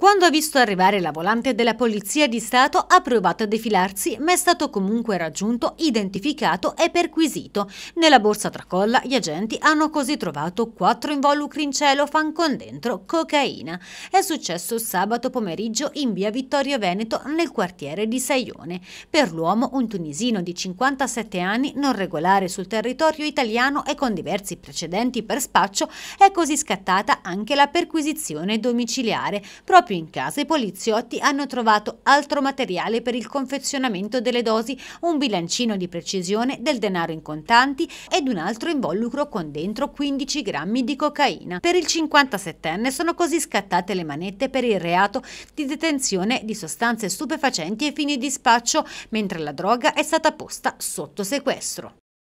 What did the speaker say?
Quando ha visto arrivare la volante della Polizia di Stato ha provato a defilarsi, ma è stato comunque raggiunto, identificato e perquisito. Nella borsa tracolla gli agenti hanno così trovato quattro involucri in cielo fan con dentro cocaina. È successo sabato pomeriggio in via Vittorio Veneto nel quartiere di Saione. Per l'uomo un tunisino di 57 anni non regolare sul territorio italiano e con diversi precedenti per spaccio è così scattata anche la perquisizione domiciliare proprio proprio in casa, i poliziotti hanno trovato altro materiale per il confezionamento delle dosi, un bilancino di precisione, del denaro in contanti ed un altro involucro con dentro 15 grammi di cocaina. Per il 57enne sono così scattate le manette per il reato di detenzione di sostanze stupefacenti e fini di spaccio, mentre la droga è stata posta sotto sequestro.